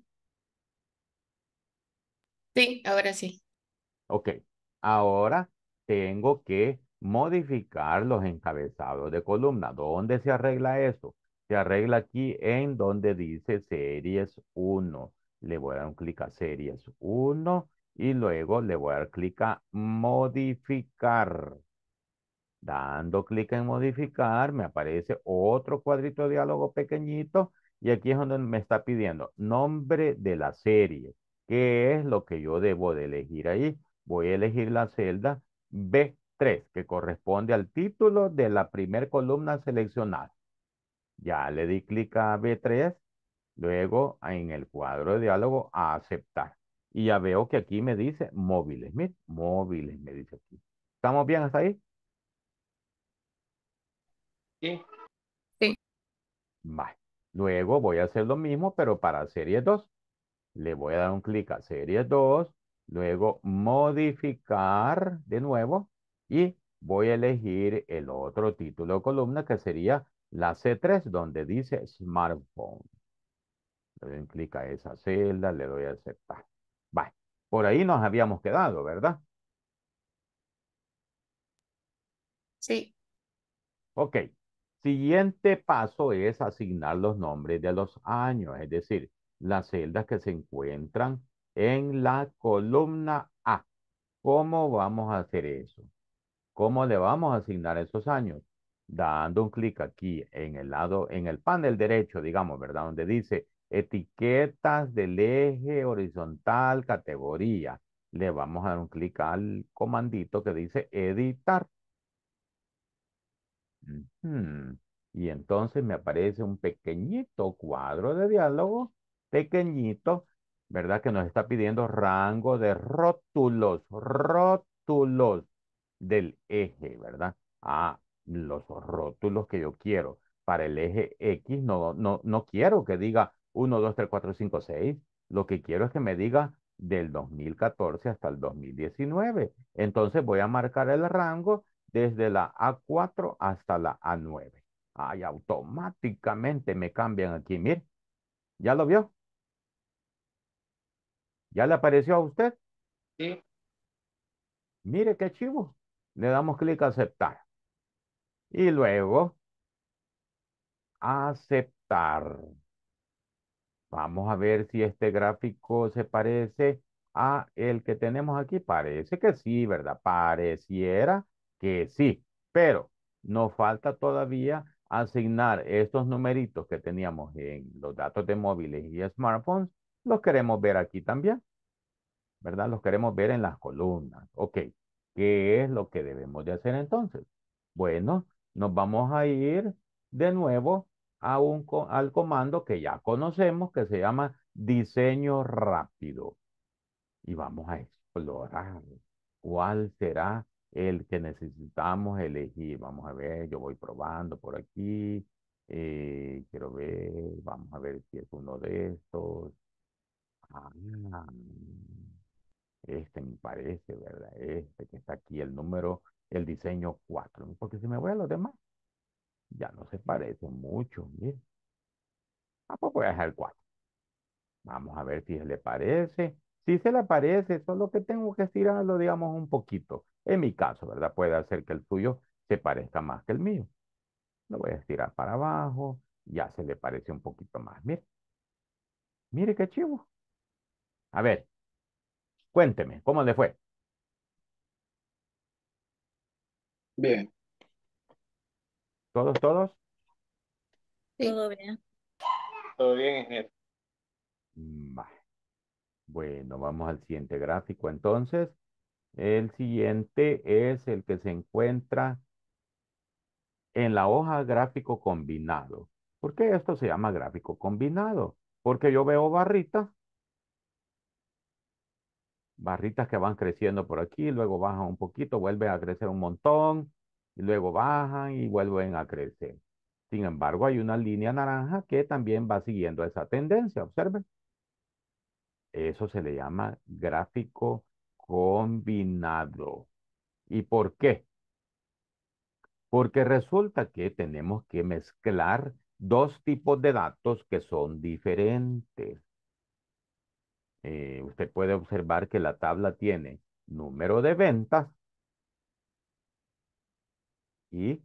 [SPEAKER 1] Sí, ahora sí. Ok, ahora tengo que modificar los encabezados de columna. ¿Dónde se arregla eso? se arregla aquí en donde dice series 1. Le voy a dar un clic a series 1 y luego le voy a dar clic a modificar. Dando clic en modificar, me aparece otro cuadrito de diálogo pequeñito y aquí es donde me está pidiendo nombre de la serie. ¿Qué es lo que yo debo de elegir ahí? Voy a elegir la celda B3, que corresponde al título de la primer columna seleccionada. Ya le di clic a B3, luego en el cuadro de diálogo a aceptar. Y ya veo que aquí me dice móviles, móviles me dice aquí. ¿Estamos bien hasta ahí? Sí. Sí. Vale. Luego voy a hacer lo mismo, pero para serie 2. Le voy a dar un clic a serie 2, luego modificar de nuevo y voy a elegir el otro título columna que sería la C3 donde dice smartphone. Le doy clic a esa celda, le doy a aceptar. Vale, por ahí nos habíamos quedado, ¿verdad? Sí. Ok. Siguiente paso es asignar los nombres de los años, es decir, las celdas que se encuentran en la columna A. ¿Cómo vamos a hacer eso? ¿Cómo le vamos a asignar esos años? dando un clic aquí en el lado, en el panel derecho, digamos, ¿verdad? Donde dice etiquetas del eje horizontal categoría. Le vamos a dar un clic al comandito que dice editar. Y entonces me aparece un pequeñito cuadro de diálogo, pequeñito, ¿verdad? Que nos está pidiendo rango de rótulos, rótulos del eje, ¿verdad? Ah, los rótulos que yo quiero para el eje X, no, no, no quiero que diga 1, 2, 3, 4, 5, 6. Lo que quiero es que me diga del 2014 hasta el 2019. Entonces voy a marcar el rango desde la A4 hasta la A9. Ay, automáticamente me cambian aquí. Mire, ¿ya lo vio? ¿Ya le apareció a usted? Sí. Mire qué chivo. Le damos clic a aceptar. Y luego, aceptar. Vamos a ver si este gráfico se parece a el que tenemos aquí. Parece que sí, ¿verdad? Pareciera que sí, pero nos falta todavía asignar estos numeritos que teníamos en los datos de móviles y smartphones. Los queremos ver aquí también, ¿verdad? Los queremos ver en las columnas. Ok, ¿qué es lo que debemos de hacer entonces? Bueno, nos vamos a ir de nuevo a un, al comando que ya conocemos que se llama diseño rápido. Y vamos a explorar cuál será el que necesitamos elegir. Vamos a ver, yo voy probando por aquí. Eh, quiero ver, vamos a ver si es uno de estos. Ah, este me parece, ¿verdad? Este que está aquí, el número el diseño 4. Porque si me voy a los demás, ya no se parece mucho. Mire. a ah, poco pues voy a dejar el 4. Vamos a ver si se le parece. Si se le parece, solo que tengo que estirarlo, digamos, un poquito. En mi caso, ¿verdad? Puede hacer que el tuyo se parezca más que el mío. Lo voy a estirar para abajo. Ya se le parece un poquito más. Mire. Mire qué chivo. A ver, cuénteme, ¿cómo le fue? Bien. ¿Todos, todos? Sí. Todo bien. Todo bien, Bueno, vamos al siguiente gráfico entonces. El siguiente es el que se encuentra en la hoja gráfico combinado. ¿Por qué esto se llama gráfico combinado? Porque yo veo barritas barritas que van creciendo por aquí, luego bajan un poquito, vuelven a crecer un montón, luego bajan y vuelven a crecer. Sin embargo, hay una línea naranja que también va siguiendo esa tendencia, observen. Eso se le llama gráfico combinado. ¿Y por qué? Porque resulta que tenemos que mezclar dos tipos de datos que son diferentes. Eh, usted puede observar que la tabla tiene número de ventas y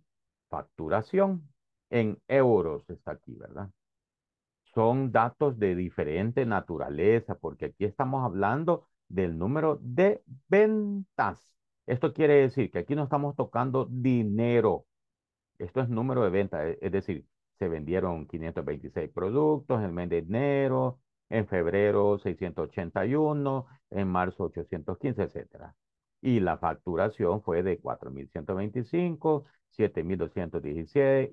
[SPEAKER 1] facturación en euros está aquí, ¿verdad? Son datos de diferente naturaleza porque aquí estamos hablando del número de ventas. Esto quiere decir que aquí no estamos tocando dinero. Esto es número de ventas, e, es decir, se vendieron 526 productos en el mes de enero, en febrero 681, en marzo 815, etcétera. Y la facturación fue de 4125, 7216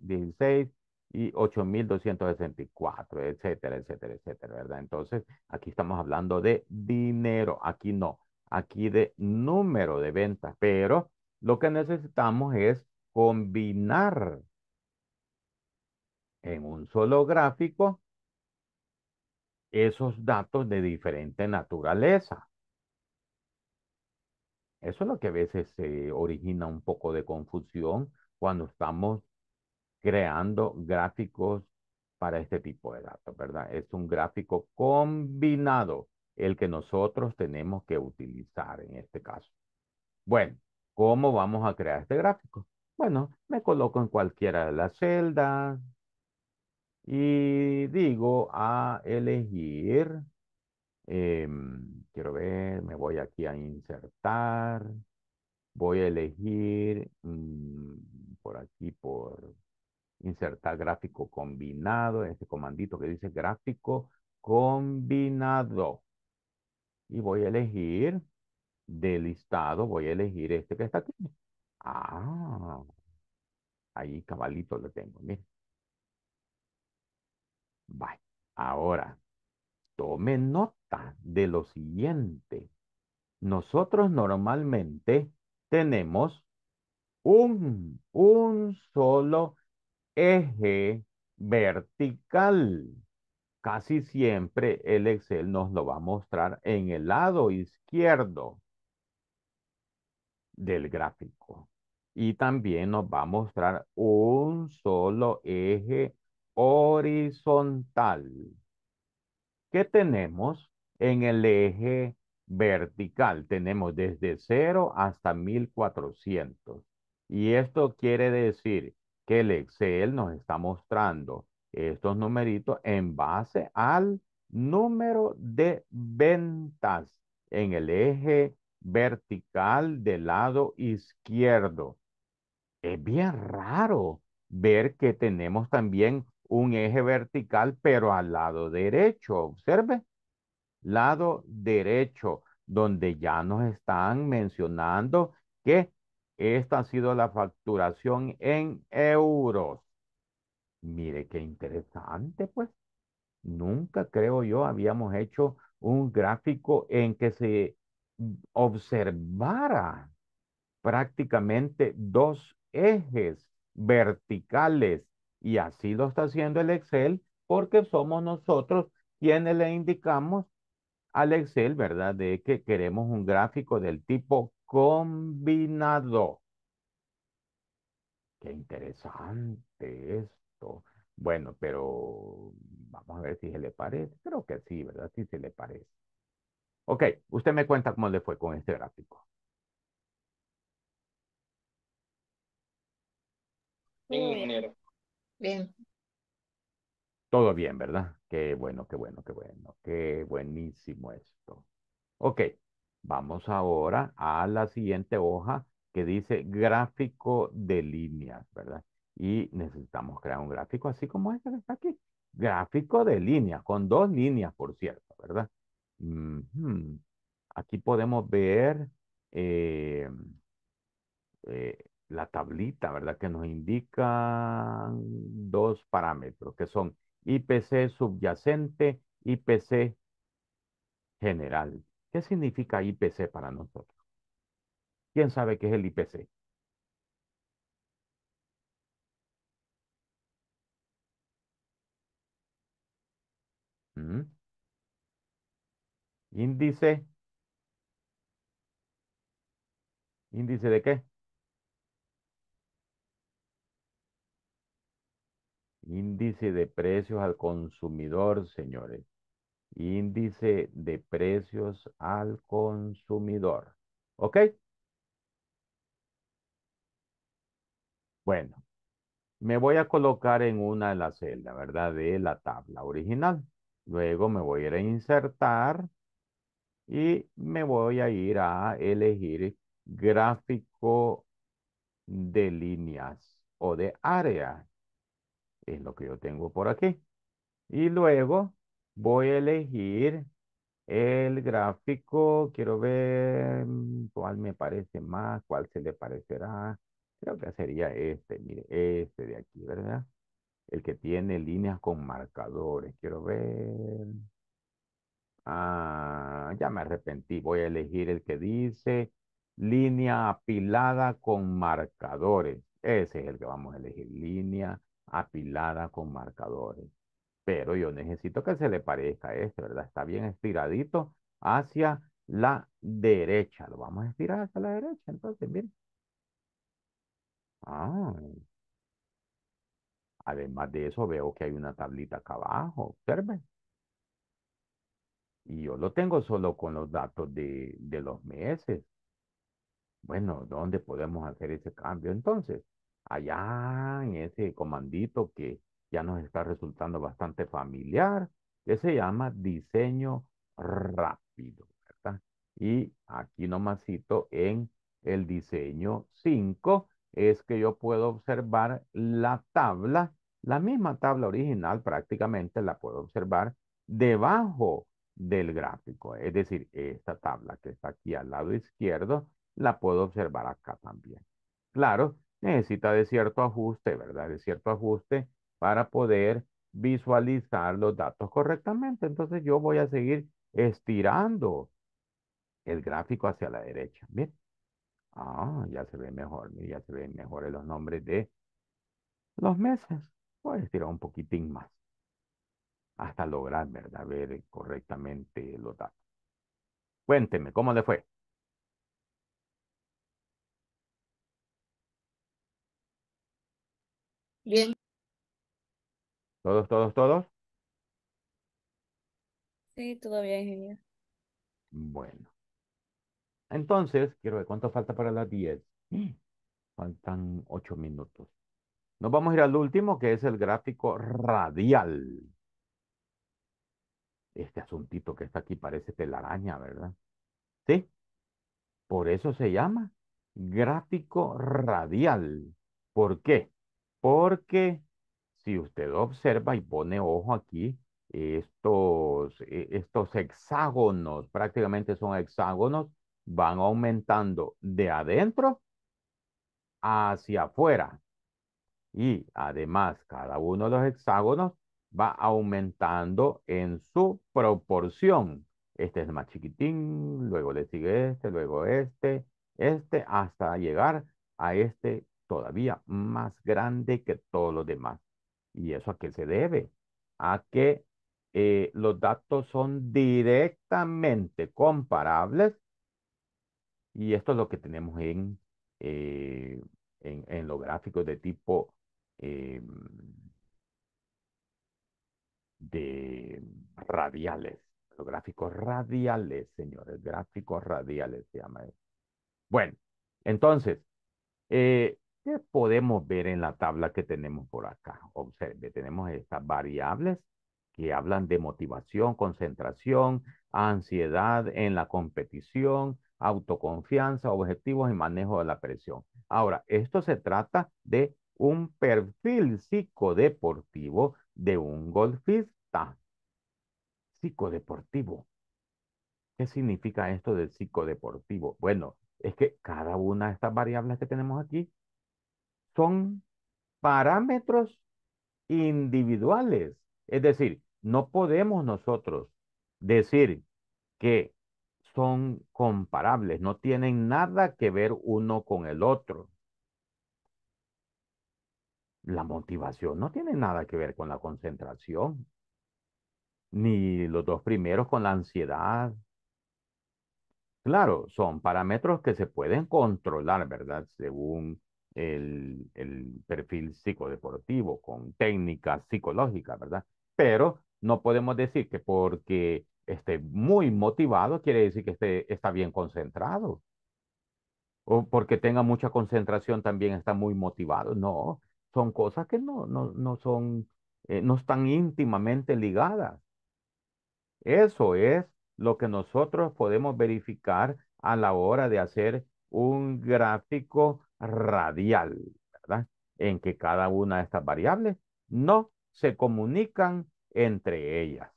[SPEAKER 1] y 8264, etcétera, etcétera, etcétera, ¿verdad? Entonces, aquí estamos hablando de dinero, aquí no, aquí de número de ventas, pero lo que necesitamos es combinar en un solo gráfico esos datos de diferente naturaleza. Eso es lo que a veces se origina un poco de confusión cuando estamos creando gráficos para este tipo de datos, ¿verdad? Es un gráfico combinado el que nosotros tenemos que utilizar en este caso. Bueno, ¿cómo vamos a crear este gráfico? Bueno, me coloco en cualquiera de las celdas, y digo a elegir, em, quiero ver, me voy aquí a insertar, voy a elegir mm, por aquí, por insertar gráfico combinado, este comandito que dice gráfico combinado. Y voy a elegir del listado, voy a elegir este que está aquí. Ah, ahí cabalito lo tengo, miren. Ahora, tome nota de lo siguiente. Nosotros normalmente tenemos un, un solo eje vertical. Casi siempre el Excel nos lo va a mostrar en el lado izquierdo del gráfico. Y también nos va a mostrar un solo eje horizontal que tenemos en el eje vertical. Tenemos desde 0 hasta 1400. Y esto quiere decir que el Excel nos está mostrando estos numeritos en base al número de ventas en el eje vertical del lado izquierdo. Es bien raro ver que tenemos también un eje vertical, pero al lado derecho, observe, lado derecho, donde ya nos están mencionando que esta ha sido la facturación en euros. Mire qué interesante, pues. Nunca, creo yo, habíamos hecho un gráfico en que se observara prácticamente dos ejes verticales y así lo está haciendo el Excel porque somos nosotros quienes le indicamos al Excel, ¿verdad? De que queremos un gráfico del tipo combinado. Qué interesante esto. Bueno, pero vamos a ver si se le parece. Creo que sí, ¿verdad? Sí se le parece. Ok, usted me cuenta cómo le fue con este gráfico. Sí, ingeniero. Bien. Todo bien, ¿verdad? Qué bueno, qué bueno, qué bueno. Qué buenísimo esto. Ok, vamos ahora a la siguiente hoja que dice gráfico de líneas, ¿verdad? Y necesitamos crear un gráfico así como este que está aquí. Gráfico de líneas, con dos líneas, por cierto, ¿verdad? Aquí podemos ver eh, eh, la tablita, ¿verdad? Que nos indica dos parámetros, que son IPC subyacente, IPC general. ¿Qué significa IPC para nosotros? ¿Quién sabe qué es el IPC? Mm. Índice. ¿Índice de qué? Índice de precios al consumidor, señores. Índice de precios al consumidor. ¿Ok? Bueno, me voy a colocar en una de las celdas, ¿verdad? De la tabla original. Luego me voy a ir a insertar y me voy a ir a elegir gráfico de líneas o de áreas es lo que yo tengo por aquí. Y luego voy a elegir el gráfico. Quiero ver mm, cuál me parece más, cuál se le parecerá. Creo que sería este, mire, este de aquí, ¿verdad? El que tiene líneas con marcadores. Quiero ver. Ah, ya me arrepentí. Voy a elegir el que dice línea apilada con marcadores. Ese es el que vamos a elegir, línea apilada con marcadores. Pero yo necesito que se le parezca este, ¿verdad? Está bien estiradito hacia la derecha. Lo vamos a estirar hacia la derecha, entonces, miren. Ah. Además de eso, veo que hay una tablita acá abajo, observen. Y yo lo tengo solo con los datos de, de los meses. Bueno, ¿dónde podemos hacer ese cambio entonces? allá en ese comandito que ya nos está resultando bastante familiar, que se llama diseño rápido, ¿verdad? Y aquí nomásito en el diseño 5 es que yo puedo observar la tabla, la misma tabla original prácticamente la puedo observar debajo del gráfico. Es decir, esta tabla que está aquí al lado izquierdo la puedo observar acá también. Claro, necesita de cierto ajuste, ¿verdad? De cierto ajuste para poder visualizar los datos correctamente. Entonces yo voy a seguir estirando el gráfico hacia la derecha. Bien. Ah, ya se ve mejor, ya se ven mejores los nombres de los meses. Voy a estirar un poquitín más hasta lograr, ¿verdad? Ver correctamente los datos. Cuénteme, ¿cómo le fue? Bien. ¿Todos, todos, todos? Sí, todavía, ingeniero. Bueno. Entonces, quiero ver cuánto falta para las 10. Mm. Faltan 8 minutos. Nos vamos a ir al último, que es el gráfico radial. Este asuntito que está aquí parece telaraña, ¿verdad? ¿Sí? Por eso se llama gráfico radial. ¿Por qué? Porque si usted observa y pone ojo aquí, estos, e, estos hexágonos, prácticamente son hexágonos, van aumentando de adentro hacia afuera. Y además, cada uno de los hexágonos va aumentando en su proporción. Este es más chiquitín, luego le sigue este, luego este, este, hasta llegar a este todavía más grande que todos los demás. ¿Y eso a qué se debe? A que eh, los datos son directamente comparables y esto es lo que tenemos en, eh, en, los gráficos de tipo eh, de radiales. Los gráficos radiales, señores, gráficos radiales se llama eso. Bueno, entonces, ¿Qué podemos ver en la tabla que tenemos por acá. Observe, tenemos estas variables que hablan de motivación, concentración, ansiedad en la competición, autoconfianza, objetivos y manejo de la presión. Ahora, esto se trata de un perfil psicodeportivo de un golfista. Psicodeportivo. ¿Qué significa esto del psicodeportivo? Bueno, es que cada una de estas variables que tenemos aquí son parámetros individuales. Es decir, no podemos nosotros decir que son comparables, no tienen nada que ver uno con el otro. La motivación no tiene nada que ver con la concentración, ni los dos primeros con la ansiedad. Claro, son parámetros que se pueden controlar, ¿verdad? Según el, perfil psicodeportivo, con técnicas psicológicas, ¿verdad? Pero no podemos decir que porque esté muy motivado quiere decir que esté, está bien concentrado. O porque tenga mucha concentración también está muy motivado. No, son cosas que no, no, no son, eh, no están íntimamente ligadas. Eso es lo que nosotros podemos verificar a la hora de hacer un gráfico radial, ¿verdad? En que cada una de estas variables no se comunican entre ellas.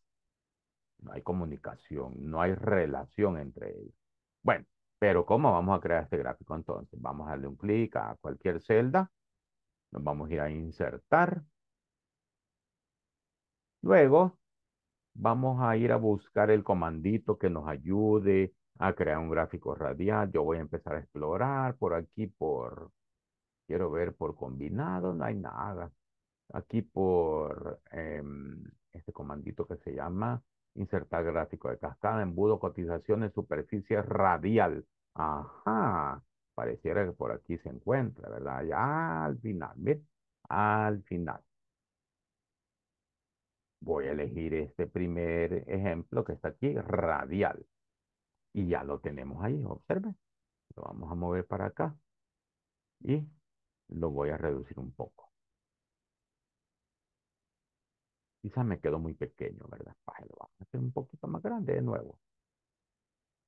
[SPEAKER 1] No hay comunicación, no hay relación entre ellas. Bueno, pero ¿cómo vamos a crear este gráfico entonces? Vamos a darle un clic a cualquier celda. Nos vamos a ir a insertar. Luego, vamos a ir a buscar el comandito que nos ayude a crear un gráfico radial. Yo voy a empezar a explorar por aquí, por, quiero ver por combinado, no hay nada. Aquí por em, este comandito que se llama insertar gráfico de cascada, embudo, cotizaciones, superficie radial. Ajá, pareciera que por aquí se encuentra, ¿verdad? Ya al final, ¿ves? Al final. Voy a elegir este primer ejemplo que está aquí, radial. Y ya lo tenemos ahí, observe Lo vamos a mover para acá y lo voy a reducir un poco. Quizás me quedó muy pequeño, ¿verdad? lo vamos a hacer un poquito más grande de nuevo.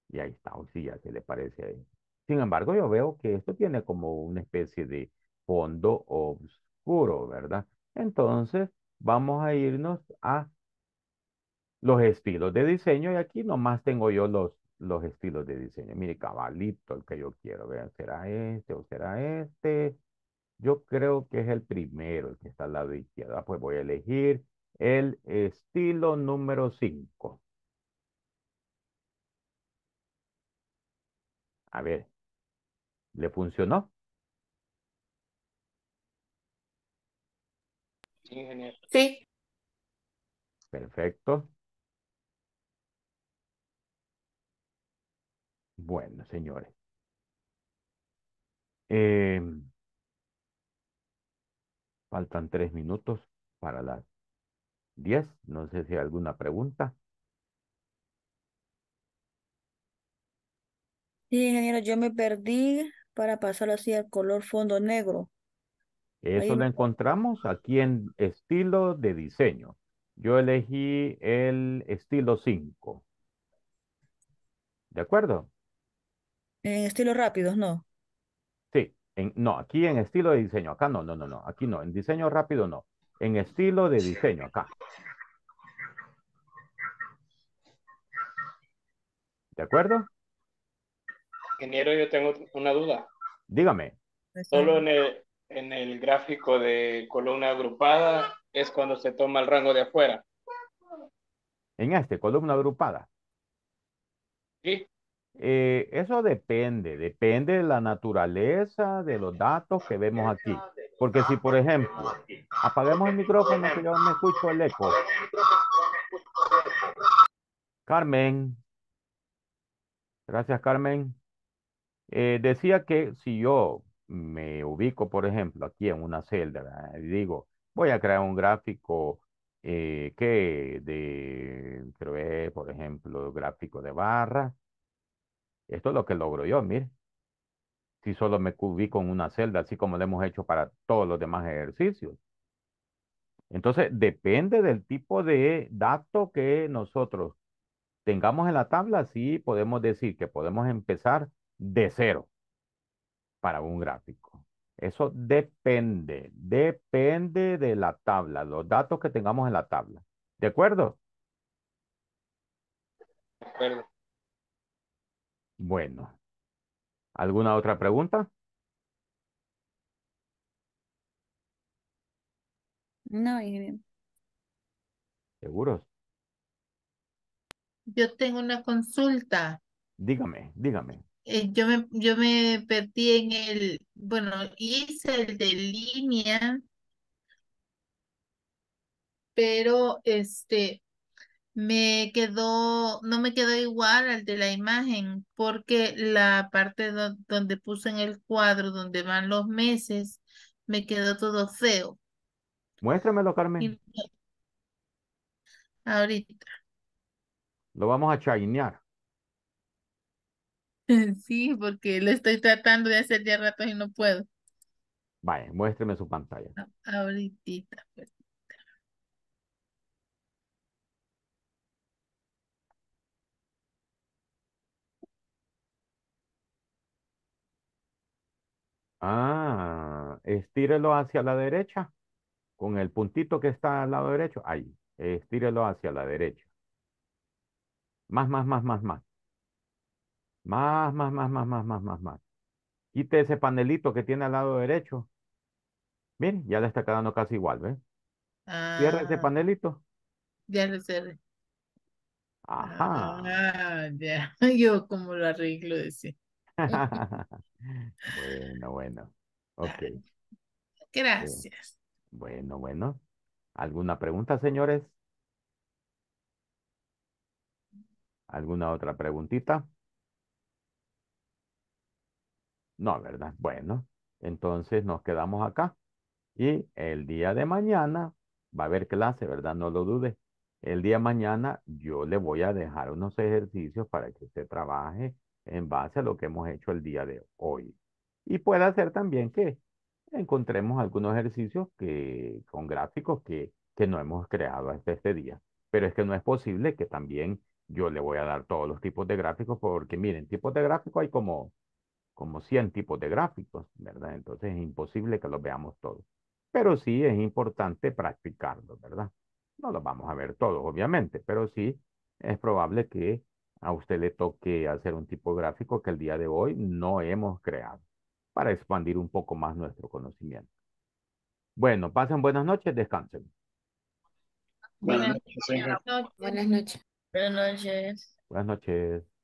[SPEAKER 1] Y ahí está, o ¿qué le parece ahí? Sin embargo, yo veo que esto tiene como una especie de fondo oscuro, ¿verdad? Entonces, vamos a irnos a los estilos de diseño y aquí nomás tengo yo los los estilos de diseño. Mire, cabalito el que yo quiero, vean, será este o será este. Yo creo que es el primero, el que está al lado izquierdo. Ah, pues voy a elegir el estilo número 5. A ver, ¿le funcionó? Sí, Sí. Perfecto. Bueno, señores. Em, faltan tres minutos para las diez. No sé si hay alguna pregunta. Sí, ingeniero, yo me perdí para pasarlo así al color fondo negro. Eso lo encontramos aquí en estilo de diseño. Yo elegí el estilo 5. ¿De acuerdo? En estilos rápidos, no. Sí, en, no, aquí en estilo de diseño, acá no, no, no, no, aquí no, en diseño rápido no, en estilo de diseño, acá. ¿De acuerdo? Ingeniero, yo tengo una duda. Dígame. Pues, Solo eh, en el, en el gráfico de columna agrupada es cuando se toma el rango de afuera. En este, columna agrupada. Sí. Eh, eso depende, depende de la naturaleza de los datos que vemos aquí. Porque si, por ejemplo, apagamos el micrófono que yo me escucho el eco. Carmen. Gracias, Carmen. Eh, decía que si yo me ubico, por ejemplo, aquí en una celda, y digo, voy a crear un gráfico eh, que de, por ejemplo, gráfico de barra esto es lo que logro yo, mire. Si solo me cubí con una celda, así como lo hemos hecho para todos los demás ejercicios. Entonces, depende del tipo de dato que nosotros tengamos en la tabla, sí podemos decir que podemos empezar de cero para un gráfico. Eso depende, depende de la tabla, los datos que tengamos en la tabla. De acuerdo. Bueno, ¿alguna otra pregunta? No, Irene. ¿Seguros? Yo tengo una consulta. Dígame, dígame. Eh, yo me, yo me perdí en el, bueno, hice el de línea, pero este, me quedó, no me quedó igual al de la imagen, porque la parte donde puse en el cuadro, donde van los meses, me quedó todo feo. Muéstramelo, Carmen. Ahorita. Lo vamos a chainear. Sí, porque lo estoy tratando de hacer ya rato y no puedo. Vaya, muéstreme su pantalla. Ahorita, pues. Ah, estírelo hacia la derecha con el puntito que está al lado derecho. Ahí, estírelo hacia la derecha. Más, más, más, más, más. Más, más, más, más, más, más, más, más. Quite ese panelito que tiene al lado derecho. Miren, ya le está quedando casi igual, ¿ves? Cierra ese ah. panelito. Ya lo cerré. Ajá. Ah, ya. Yo como lo arreglo, sí. bueno, bueno. Ok.
[SPEAKER 2] Gracias.
[SPEAKER 1] bueno, bueno. ¿Alguna pregunta, señores? ¿Alguna otra preguntita? No, ¿verdad? Bueno, entonces nos quedamos acá. Y el día de mañana va a haber clase, ¿verdad? No lo dude. El día de mañana yo le voy a dejar unos ejercicios para que usted trabaje en base a lo que hemos hecho el día de hoy. Y puede hacer también que encontremos algunos ejercicios que, con gráficos que, que no hemos creado hasta este día. Pero es que no es posible que también yo le voy a dar todos los tipos de gráficos porque miren, tipos de gráficos hay como, como 100 tipos de gráficos, ¿verdad? Entonces es imposible que los veamos todos. Pero sí es importante practicarlos, ¿verdad? No los vamos a ver todos, obviamente, pero sí es probable que a usted le toque hacer un tipo gráfico que el día de hoy no hemos creado para expandir un poco más nuestro conocimiento. Bueno, pasen buenas noches, descansen. Buenas noches. Buenas noches. Buenas noches. Buenas noches.